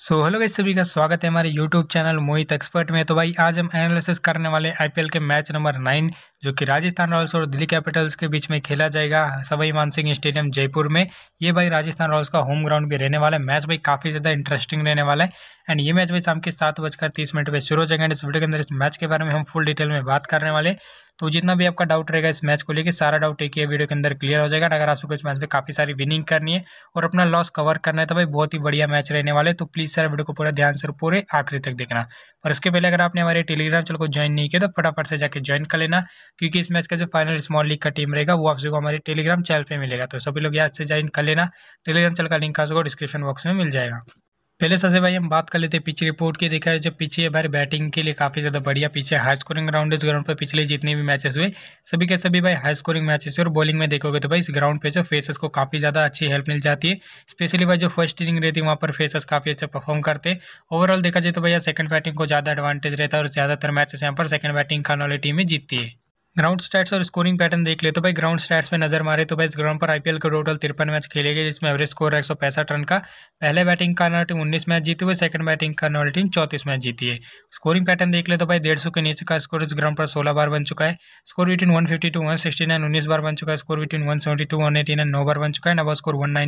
so hello guys सभी का स्वागत है हमारे यूट्यूब चैनल मोहित एक्सपर्ट में तो भाई आज हम एनालिसिस करने वाले आईपीएल के मैच नंबर नाइन जो कि राजस्थान रॉयल्स और दिल्ली कैपिटल्स के बीच में खेला जाएगा सवाई मानसिंह स्टेडियम जयपुर में ये भाई राजस्थान रॉयल्स का होम ग्राउंड भी रहने वाला है मैच भाई काफ़ी ज़्यादा इंटरेस्टिंग रहने वाला है एंड ये मैच भाई शाम के सात बजकर तीस मिनट पर शुरू हो जाएगा इस वीडियो के अंदर इस मैच के बारे में हम फुल डिटेल में बात करने वाले तो जितना भी आपका डाउट रहेगा इस मैच को लेकर सारा डाउट एक ही वीडियो के अंदर क्लियर हो जाएगा अगर आपको इस मैच में काफ़ी सारी विनिंग करनी है और अपना लॉस कवर करना है तो भाई बहुत ही बढ़िया मैच रहने वाले तो प्लीज़ सर वीडियो को पूरा ध्यान से पूरे आखिरी तक देखना और उसके पहले अगर आपने हमारे टेलीग्राम चैनल को ज्वाइन नहीं किया तो फटाफट से जाकर ज्वाइन कर लेना क्योंकि इस मैच का जो फाइनल स्मॉल लीग का टीम रहेगा वो आप सबको हमारे टेलीग्राम चैनल पर मिलेगा तो सभी लोग यहाँ से ज्वाइन कर लेना टेलीग्राम चैनल का लिंक आप सबको डिस्क्रिप्शन बॉक्स में मिल जाएगा पहले सबसे भाई हम बात कर लेते हैं पिच रिपोर्ट की देखा है जो पीछे है भाई बैटिंग के लिए काफ़ी ज़्यादा बढ़िया पीछे हाई स्कोरिंग ग्राउंड इस ग्राउंड पर पिछले जितने भी मैचेस हुए सभी के सभी भाई हाई स्कोरिंग मैचेस और बॉलिंग में देखोगे तो भाई इस ग्राउंड पे जो फेसेस को काफ़ी ज़्यादा अच्छी हेल्प मिल जाती है स्पेशली भाई जो फर्स्ट इनिंग रहती है वहाँ पर फेसेस काफ़ी अच्छा परफॉर्म करते हैं ओवरऑल देखा जाए तो भैया सेकंड बैटिंग को ज़्यादा एडवांटेज रहता है और ज़्यादातर मैचेस यहाँ पर सेकंड बैटिंग खाने वाली टीमें जीतती है ग्राउंड स्टैट्स और स्कोरिंग पैटर्न देख ले तो भाई ग्राउंड स्टैट्स में नजर मारे तो भाई इस ग्राउंड पर आईपीएल के टोटल तिरपन मैच खेले गए जिसमें एवरेज स्कोर एक सौ पैंसठ रन का पहले बैटिंग करना टीम उन्नीस मैच जीती हुई सेकंड बैटिंग करने वाली टीम चौतीस मैच जीती है स्कोरिंग पैटर्न देख ले तो भाई डेढ़ के नीचे का स्कोर इस ग्राउंड पर सोलह बार बन चुका है score between one fifty to one sixty nine उन्नीस बार बन चुका है score between one seventy to one eighty nine नौ बार बन चुका है नवा स्कोर वन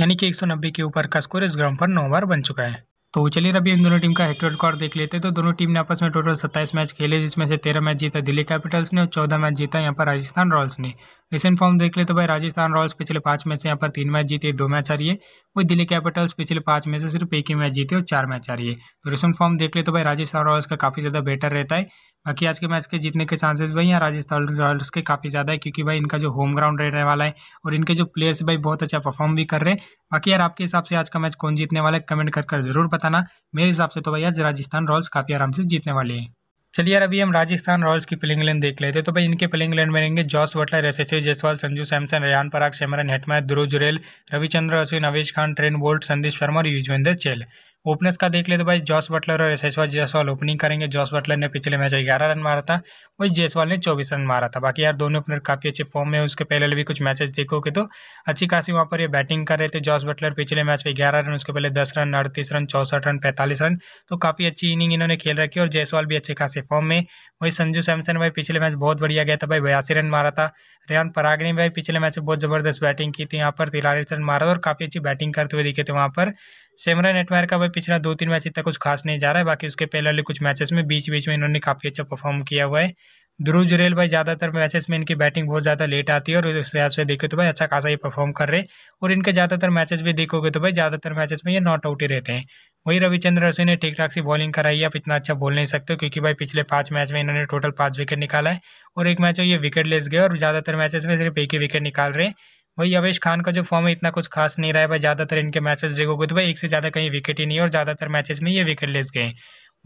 यानी कि एक सौ नब्बे के ऊपर का स्कोर इस ग्राउंड पर नौ बार बन चुका है तो चलिए अभी इन दोनों टीम का हेड रिकॉर्ड देख लेते हैं तो दोनों टीम ने आपस में टोटल सत्ताईस मैच खेले जिसमें से तेरह मैच जीता दिल्ली कैपिटल्स ने और चौदह मैच जीता यहाँ पर राजस्थान रॉयल्स ने रिसेंट फॉर्म देख ले तो भाई राजस्थान रॉयल्स पिछले पाँच मैच से यहाँ पर तीन मैच जीते दो मैच हारिए वही दिल्ली कैपिटल्स पिछले पाँच मैच से सिर्फ एक ही मैच जीते और चार मैच हारिए तो रिसेंट फॉर्म देख ले तो भाई राजस्थान रॉयल्स का काफ़ी ज़्यादा बेटर रहता है बाकी आज के मैच के जीतने के चांसेस भाई यहाँ राजस्थान रॉयल्स के काफ़ी ज़्यादा है क्योंकि भाई इनका जो होम ग्राउंड रहने वाला है और इनके जो प्लेयर्स भाई बहुत अच्छा परफॉर्म भी कर रहे हैं बाकी यार आपके हिसाब से आज का मैच कौन जीतने वाला है कमेंट कर कर जरूर बताना मेरे हिसाब से तो भाई आज राजस्थान रॉयल्स काफ़ी आराम से जीतने वाले हैं चलिए यार अभी हम राजस्थान रॉयल्स की प्लेइंग इलेवन देख लेते हैं तो भाई इनके प्लेइंग इलेवन में रहेंगे जॉस वटलर एस एस Jaiswal Sanju Samson Riyan Parag Shimron Hetmyer Dhruv Jurel Ravichandran Ashwin Avesh Khan Trent Boult Sandeep Sharma और युजवेंद्र चेल ओपनर्स का देख ले तो भाई जॉस बटलर और यशवा जयसवाल ओपनिंग करेंगे जॉस बटलर ने पिछले मैच ग्यारह रन मारा था वही जयसवाल ने चौबीस रन मारा था बाकी यार दोनों ओपनर काफ़ी अच्छे फॉर्म में उसके पहले भी कुछ मैचेस देखोगे तो अच्छी खासी वहाँ पर ये बैटिंग कर रहे थे जॉस बटलर पिछले मैच में ग्यारह रन उसके पहले दस रन अड़तीस रन चौसठ रन पैंतालीस रन तो काफ़ी अच्छी इनिंग इन्होंने खेल रखी और जयसवाल भी अच्छे खासे फॉर्म में वही संजू सैमसन भाई पिछले मैच बहुत बढ़िया गया था भाई बयासी रन मारा था रेहान पराग ने भाई पिछले मैच में बहुत ज़बरदस्त बैटिंग की थी यहाँ पर तिरालीस रन मारा था और काफ़ी अच्छी बैटिंग करते हुए दिखे थे वहाँ पर सेमरा नेटवर्क का भाई पिछला दो तीन मैच इतना कुछ खास नहीं जा रहा है बाकी उसके पहले वाले कुछ मैचेस में बीच बीच में इन्होंने काफ़ी अच्छा परफॉर्म किया हुआ है ध्रुव जुरेल भाई ज़्यादातर मैचेस में इनकी बैटिंग बहुत ज़्यादा लेट आती है और उस लिहाज से देखो तो भाई अच्छा खासा ये परफॉर्म कर रहे और इनके ज़्यादातर मैचेस भी देखोगे तो भाई ज़्यादातर मैचेस में ये नॉट आउट ही रहते हैं वही रविचंद्र अश्विन ने ठीक ठाक सी बॉलिंग कराई है आप इतना अच्छा बोल नहीं सकते क्योंकि भाई पिछले पाँच मैच में इन्होंने टोटल पाँच विकेट निकाला है और एक मैच ये विकेट लेस गए और ज़्यादातर मैचेस में सिर्फ एक ही विकेट निकाल रहे हैं वही अवेश खान का जो फॉर्म है इतना कुछ खास नहीं रहा है भाई ज़्यादातर इनके मैचेस देखोगे तो भाई एक से ज़्यादा कहीं विकेट ही नहीं और ज़्यादातर मैचेस में ये विकेट लेस गए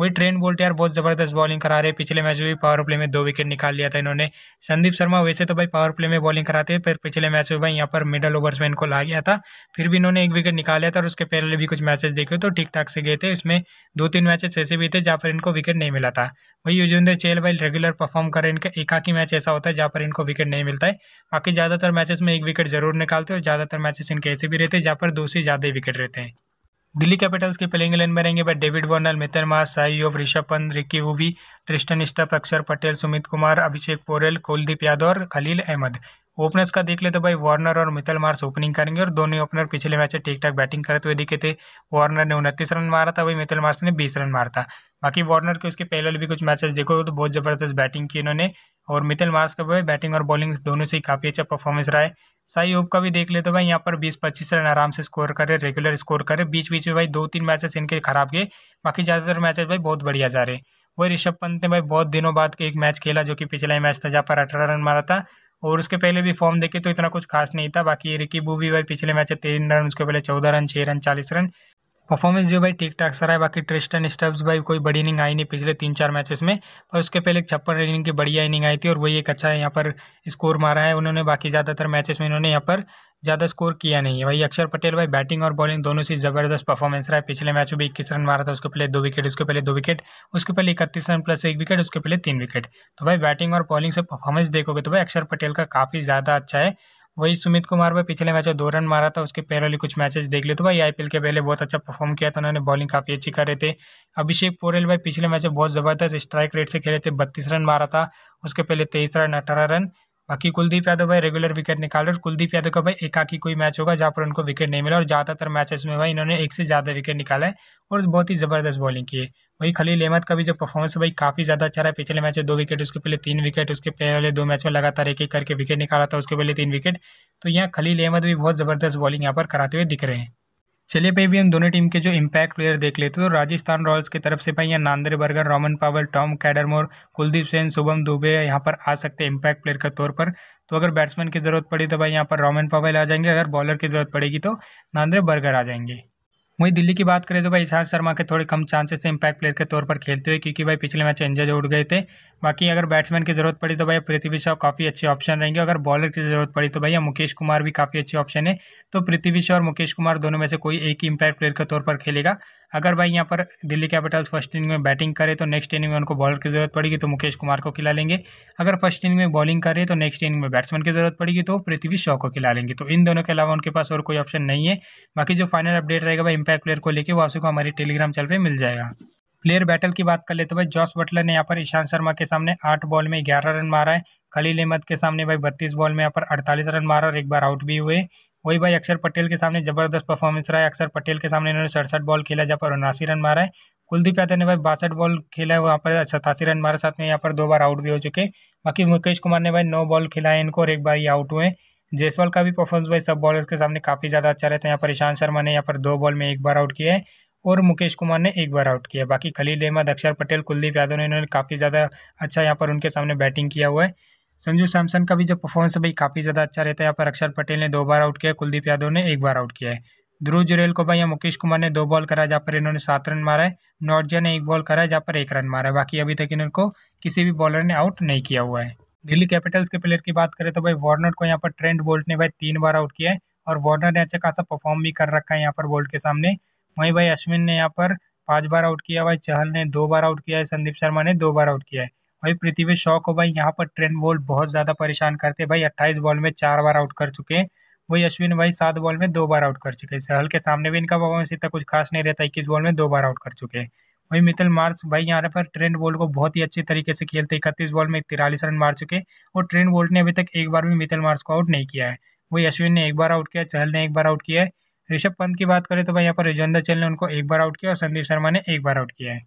वही ट्रेन बोल्ट यार बहुत ज़बरदस्त बॉलिंग करा रहे हैं पिछले मैच में भी पावर प्ले में दो विकेट निकाल लिया था इन्होंने संदीप शर्मा वैसे तो भाई पावर प्ले में बॉलिंग कराते हैं पर पिछले मैच में भाई यहाँ पर मिडल ओवर्स में इनको ला गया था फिर भी इन्होंने एक विकेट निकाल लिया था और उसके पहले भी कुछ मैचेस देखे तो ठीक ठाक से गए थे इसमें दो तीन मैचेस ऐसे भी थे जहाँ पर इनको विकेट नहीं मिला था वही युजेंद्र चेल भाई रेगुलर परफॉर्म करें इनका एकाकी मैच ऐसा होता है जहाँ पर इनको विकेट नहीं मिलता है बाकी ज़्यादातर मैचेस में एक विकेट जरूर निकालते और ज़्यादातर मैचेस इनके ऐसे भी रहते हैं जहाँ पर दो से ज़्यादा विकेट रहते हैं दिल्ली कैपिटल्स के प्लेइंग इलेवन में रहेंगे भाई डेविड वर्नल मितन Marsh Shai Hope Rishabh Pant Ricky Bhui Tristan Stubbs Axar Patel Sumit Kumar अभिषेक पोरेल कुलदीप यादव और खलील अहमद ओपनर्स का देख ले तो भाई वार्नर और मितल मार्स ओपनिंग करेंगे और दोनों ओपनर पिछले मैच में ठीक ठाक बैटिंग करते हुए दिखे थे वार्नर ने उनतीस रन मारा था वही मितल मार्स ने बीस रन मारा था बाकी वार्नर के उसके पहले भी कुछ मैचेस देखो तो बहुत ज़बरदस्त बैटिंग की इन्होंने और मितल मार्स का भाई बैटिंग और बॉलिंग दोनों से ही काफ़ी अच्छा परफॉर्मेंस रहा है साई ओप का भी देख ले तो भाई यहाँ पर बीस पच्चीस रन आराम से स्कोर करे रेगुलर स्कोर करे बीच बीच में भाई दो तीन मैचेस इनके खराब गए बाकी ज़्यादातर मैचेस भाई बहुत बढ़िया जा रहे वही ऋषभ पंत ने भाई बहुत दिनों बाद एक मैच खेला जो कि पिछला ही मैच था जहाँ पर अठारह रन मारा था और उसके पहले भी फॉर्म देखे तो इतना कुछ खास नहीं था बाकी रिकी बूबी भाई पिछले मैच में तीन रन उसके पहले चौदह रन छः रन चालीस रन परफॉर्मेंस जो भाई ठीक ठाक सा रहा है बाकी ट्रिस्टन स्टब्स भाई कोई बड़ी इनिंग आई नहीं पिछले तीन चार मैचेस में पर उसके पहले एक छप्पन इनिंग की बढ़िया इनिंग आई थी और वही एक अच्छा यहाँ पर स्कोर मारा है उन्होंने बाकी ज़्यादातर मैचेस में इन्होंने यहाँ पर ज़्यादा स्कोर किया नहीं है भाई अक्षर पटेल भाई बैटिंग और बॉलिंग दोनों से ज़बरदस्त परफॉर्मेंस रहा है पिछले मैच में भी इक्कीस रन मारा था उसके पहले दो विकेट उसके पहले दो विकेट उसके पहले इकतीस रन प्लस एक विकेट उसके पहले तीन विकेट तो भाई बैटिंग और बॉलिंग से परफॉर्मेंस देखोगे तो भाई अक्षर पटेल का काफ़ी ज़्यादा अच्छा है वही सुमित कुमार भाई पिछले मैच में दो रन मारा था उसके पहले वाले कुछ मैचेस देख ले तो भाई आईपीएल के पहले बहुत अच्छा परफॉर्म किया था उन्होंने बॉलिंग काफ़ी अच्छी कर रहे थे अभिषेक पोरेल भाई पिछले मैच में बहुत ज़बरदस्त स्ट्राइक रेट से खेले थे बत्तीस रन मारा था उसके पहले तेईस रन अठारह रन बाकी कुलदीप यादव भाई रेगुलर विकेट निकाल और कुलदीप यादव का भाई एकाकी कोई मैच होगा जहाँ पर उनको विकेट नहीं मिला और ज़्यादातर मैचेस में भाई इन्होंने एक से ज़्यादा विकेट निकाला है और बहुत ही ज़बरदस्त बॉलिंग की है वही खलील अहमद का भी जो परफॉर्मेंस भाई काफ़ी ज़्यादा अच्छा रहा है पिछले मैच में दो विकेट उसके पहले तीन विकेट उसके पहले दो मैच में लगातार एक एक करके विकेट निकाला था उसके पहले तीन विकेट तो यहाँ खलील अहमद भी बहुत ज़बरदस्त बॉलिंग यहाँ पर कराते हुए दिख रहे हैं चलिए पे भी हम दोनों टीम के जो इम्पैक्ट प्लेयर देख लेते हैं तो राजस्थान रॉयल्स की तरफ से भाई यहाँ Nandre Burger Rovman Powell Tom Cadmore Kuldeep Sen Shubham Dubey यहाँ पर आ सकते हैं इम्पैक्ट प्लेयर के तौर पर तो अगर बैट्समैन की ज़रूरत पड़ी तो भाई यहाँ पर रोमन पावल आ जाएंगे अगर बॉलर की ज़रूरत पड़ेगी तो नांदर बर्गर आ जाएंगे वहीं दिल्ली की बात करें तो भाई ईशांत शर्मा के थोड़े कम चांसेस इम्पैक्ट प्लेयर के तौर पर खेलते हुए क्योंकि भाई पिछले मैच इंजर्ड उड़ गए थे बाकी अगर बैट्समैन की जरूरत पड़ी तो भाई पृथ्वी शाह काफ़ी अच्छे ऑप्शन रहेंगे अगर बॉलर की जरूरत पड़ी तो भाई मुकेश कुमार भी काफ़ी अच्छे ऑप्शन है तो पृथ्वी शॉ और मुकेश कुमार दोनों में से कोई एक ही इम्पैक्ट प्लेयर के तौर पर खेलेगा अगर भाई यहाँ पर दिल्ली कैपिटल्स फर्स्ट इनिंग में बैटिंग करे तो नेक्स्ट इनिंग में उनको बॉलर की जरूरत पड़ेगी तो मुकेश कुमार को खिला लेंगे अगर फर्स्ट इनिंग में बॉलिंग करे तो नेक्स्ट इनिंग में बैट्समैन की जरूरत पड़ेगी तो पृथ्वी शॉ को खिला लेंगे तो इन दोनों के अलावा उनके पास और कोई ऑप्शन नहीं है बाकी जो फाइनल अपडेट रहेगा भाई इम्पैक्ट प्लेयर को लेकर वो को हमारी टेलीग्राम चैनल पर मिल जाएगा प्लेयर बैटल की बात कर ले तो भाई जॉस बटलर ने यहाँ पर ईशांत शर्मा के सामने आठ बॉल में ग्यारह रन मारा है खलील अहमद के सामने भाई बत्तीस बॉल में यहाँ पर अड़तालीस रन मारा और एक बार आउट भी हुए वही भाई अक्षर पटेल के सामने जबरदस्त परफॉर्मेंस रहा है अक्षर पटेल के सामने इन्होंने सड़सठ बॉल खेला जहाँ पर उनासी रन मारा है कुलदीप यादव ने भाई बासठ बॉल खेला है वहाँ पर सतासी रन मारा साथ में यहाँ पर दो बार आउट भी हो चुके बाकी मुकेश कुमार ने भाई नौ बॉल खेला है इनको और एक बार ही आउट हुए जयसवाल का भी परफॉर्मेंस भाई सब बॉलर्स के सामने काफ़ी ज़्यादा अच्छा रहता है यहाँ पर ईशांत शर्मा ने यहाँ पर दो बॉल में एक बार आउट किया है और मुकेश कुमार ने एक बार आउट किया बाकी खलील अहमद अक्षर पटेल कुलदीप यादव ने इन्होंने काफ़ी ज़्यादा अच्छा यहाँ पर उनके सामने बैटिंग किया हुआ है संजू सैमसन का भी जो परफॉर्मेंस है भाई काफ़ी ज़्यादा अच्छा रहता है यहाँ पर अक्षर पटेल ने दो बार आउट किया कुलदीप यादव ने एक बार आउट किया है ध्रुव जुरेल को भाई मुकेश कुमार ने दो बॉल करा जहाँ पर इन्होंने सात रन मारा है नॉर्जिया ने एक बॉल करा है जहाँ पर एक रन मारा है बाकी अभी तक इनको किसी भी बॉलर ने आउट नहीं किया हुआ है दिल्ली कैपिटल्स के प्लेयर की बात करें तो भाई वार्नर को यहाँ पर ट्रेंड बोल्ट ने भाई तीन बार आउट किया है और वार्नर ने अच्छा खासा परफॉर्म भी कर रखा है यहाँ पर बोल्ट के सामने वहीं भाई अश्विन ने यहाँ पर पाँच बार आउट किया भाई चहल ने दो बार आउट किया है संदीप शर्मा ने दो बार आउट किया है भाई पृथ्वी शॉक को भाई यहाँ पर ट्रेन बोल्ट बहुत ज़्यादा परेशान करते भाई अट्ठाईस बॉल में चार बार आउट कर चुके हैं वही अश्विन भाई सात बॉल में दो बार आउट कर चुके हैं सहल के सामने भी इनका परफॉर्मेंस इतना कुछ खास नहीं रहता इक्कीस बॉल में दो बार आउट कर चुके हैं वही मितल मार्स भाई यहाँ पर ट्रेंड बोल्ट को बहुत ही अच्छे तरीके से खेलते इकतीस बॉल में तिरालीस रन मार चुके और ट्रेंड बोल्ट ने अभी तक एक बार भी मिथिल मार्स को आउट नहीं किया है वही अश्विन ने एक बार आउट किया चहल ने एक बार आउट किया है ऋषभ पंत की बात करें तो भाई यहाँ पर युजवेंद्र चहल ने उनको एक बार आउट किया और संदीप शर्मा ने एक बार आउट किया है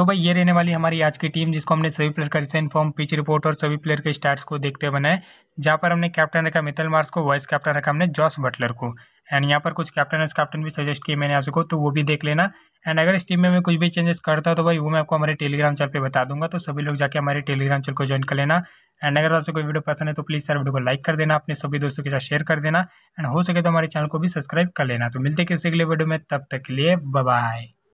तो भाई ये रहने वाली हमारी आज की टीम जिसको हमने सभी प्लेयर का रिसेंट फॉर्म पिच रिपोर्ट और सभी प्लेयर के स्टार्ट को देखते हुए बनाए जहाँ पर हमने कैप्टन रखा मितल मार्स को वाइस कैप्टन रखा हमने जॉस बटलर को एंड यहाँ पर कुछ कैप्टन एस कैप्टन भी सजेस्ट किए मैंने आपको तो वो भी देख लेना एंड अगर इस टीम में मैं कुछ भी चेंजेस करता हूँ तो भाई वो मैं आपको हमारे टेलीग्राम चैनल पे बता दूंगा तो सभी लोग जाके हमारे टेलीग्राम चैनल को ज्वाइन कर लेना एंड अगर आपसे कोई वीडियो पसंद है तो प्लीज़ सर वीडियो को लाइक कर देना अपने सभी दोस्तों के साथ शेयर कर देना एंड हो सके तो हमारे चैनल को भी सब्सक्राइब कर लेना तो मिलते किसी अगले वीडियो में तब तक के लिए बाय